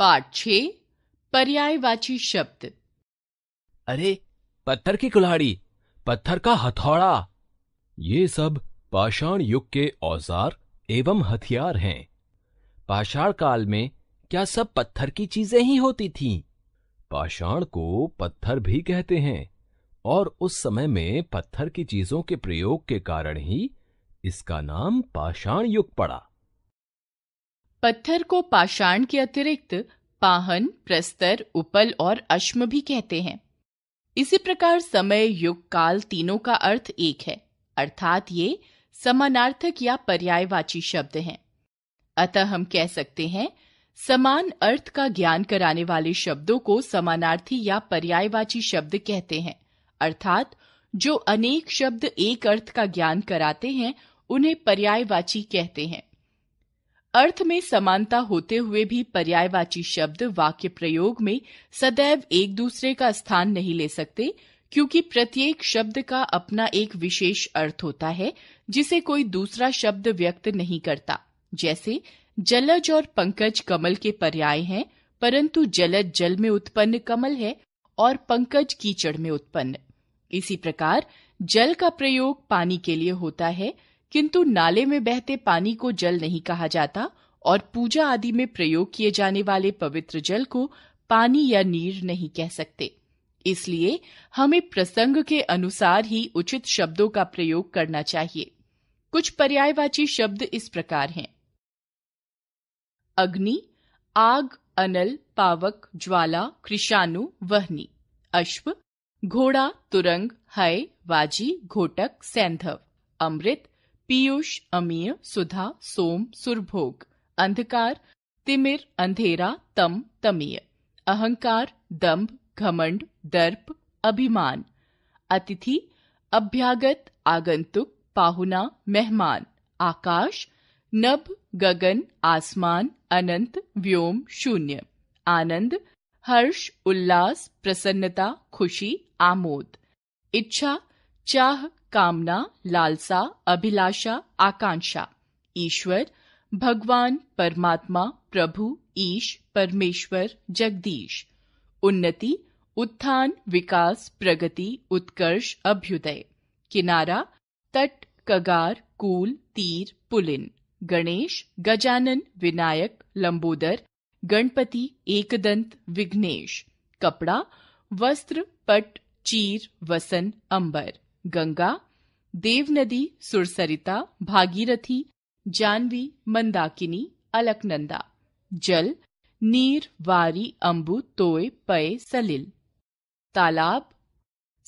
पाठ छे पर्यायवाची शब्द अरे पत्थर की कुल्हाड़ी पत्थर का हथौड़ा ये सब पाषाण युग के औजार एवं हथियार हैं पाषाण काल में क्या सब पत्थर की चीजें ही होती थीं? पाषाण को पत्थर भी कहते हैं और उस समय में पत्थर की चीजों के प्रयोग के कारण ही इसका नाम पाषाण युग पड़ा पत्थर को पाषाण के अतिरिक्त पाहन प्रस्तर उपल और अश्म भी कहते हैं इसी प्रकार समय युग काल तीनों का अर्थ एक है अर्थात ये समानार्थक या पर्यायवाची शब्द हैं अतः हम कह सकते हैं समान अर्थ का ज्ञान कराने वाले शब्दों को समानार्थी या पर्यायवाची शब्द कहते हैं अर्थात जो अनेक शब्द एक अर्थ का ज्ञान कराते हैं उन्हें पर्यायवाची कहते हैं अर्थ में समानता होते हुए भी पर्यायवाची शब्द वाक्य प्रयोग में सदैव एक दूसरे का स्थान नहीं ले सकते क्योंकि प्रत्येक शब्द का अपना एक विशेष अर्थ होता है जिसे कोई दूसरा शब्द व्यक्त नहीं करता जैसे जलज और पंकज कमल के पर्याय हैं परंतु जलज जल में उत्पन्न कमल है और पंकज कीचड़ में उत्पन्न इसी प्रकार जल का प्रयोग पानी के लिए होता है किंतु नाले में बहते पानी को जल नहीं कहा जाता और पूजा आदि में प्रयोग किए जाने वाले पवित्र जल को पानी या नीर नहीं कह सकते इसलिए हमें प्रसंग के अनुसार ही उचित शब्दों का प्रयोग करना चाहिए कुछ पर्यायवाची शब्द इस प्रकार हैं अग्नि आग अनल पावक ज्वाला कृषाणु वहनी अश्व घोड़ा तुरंग हय वाजी घोटक सैंधव अमृत पीयूष अमीय सुधा सोम सुरभोग अंधकार तिमिर अंधेरा तम तमीय अहंकार दंभ घमंड दर्प अभिमान अतिथि अभ्यागत आगंतुक पाहुना मेहमान आकाश नभ गगन आसमान अनंत व्योम शून्य आनंद हर्ष उल्लास प्रसन्नता खुशी आमोद इच्छा चाह कामना लालसा अभिलाषा आकांक्षा ईश्वर भगवान परमात्मा प्रभु ईश परमेश्वर जगदीश उन्नति उत्थान विकास प्रगति उत्कर्ष अभ्युदय किनारा तट कगार कूल तीर पुलिन गणेश गजानन विनायक लंबोदर गणपति एकदंत विघ्नेश कपड़ा वस्त्र पट चीर वसन अंबर गंगा देव नदी सुरसरिता भागीरथी जानवी मंदाकिनी अलकनंदा जल नीर वारी अंबु तोय पय सलिल तालाब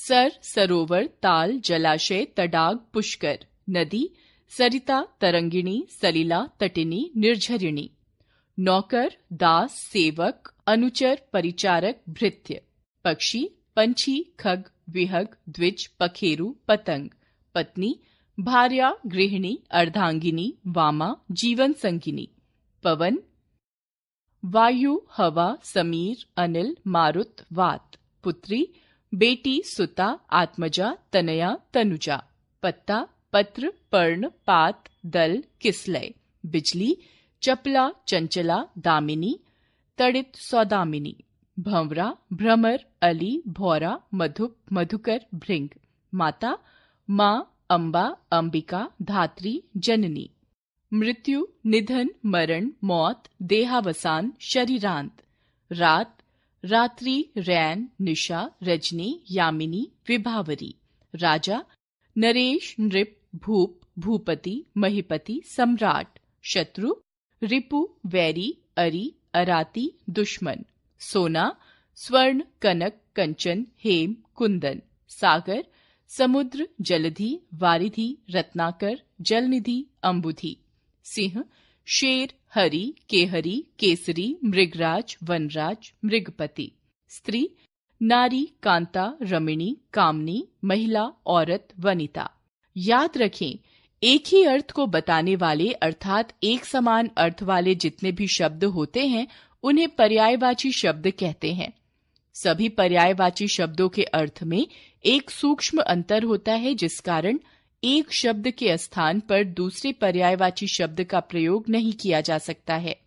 सर सरोवर ताल जलाशय तडाग पुष्कर नदी सरिता तरंगिणी सलिला तटिनी निर्झरिणी नौकर दास सेवक अनुचर परिचारक भृत्य पक्षी पंछी खग विहग द्विज पखेरु पतंग पत्नी भार्या गृहिणी अर्धांगिनी वामा जीवन संगिनी पवन वायु हवा समीर अनिल मारुत वात पुत्री बेटी सुता आत्मजा तनया तनुजा पत्ता पत्र पर्ण पात दल किसलय बिजली चपला चंचला दामिनी तड़ित सौदामिनी भंवरा भ्रमर अली भौरा मधुप मधुकर भृंग माता माँ अम्बा अंबिका धात्री जननी मृत्यु निधन मरण मौत देहावसान शरीरांत रात रात्रि रैन निशा रजनी यामिनी विभावरी राजा नरेश नृप भूप भूपति महिपति सम्राट शत्रु रिपु वैरी अरी अराती दुश्मन सोना स्वर्ण कनक कंचन हेम कुंदन सागर समुद्र जलधि वारिधि रत्नाकर जलनिधि अम्बुधि सिंह शेर हरि केहरी केसरी मृगराज वनराज मृगपति स्त्री नारी कांता रमिणी कामनी महिला औरत वनिता याद रखें एक ही अर्थ को बताने वाले अर्थात एक समान अर्थ वाले जितने भी शब्द होते हैं उन्हें पर्यायवाची शब्द कहते हैं सभी पर्यायवाची शब्दों के अर्थ में एक सूक्ष्म अंतर होता है जिस कारण एक शब्द के स्थान पर दूसरे पर्यायवाची शब्द का प्रयोग नहीं किया जा सकता है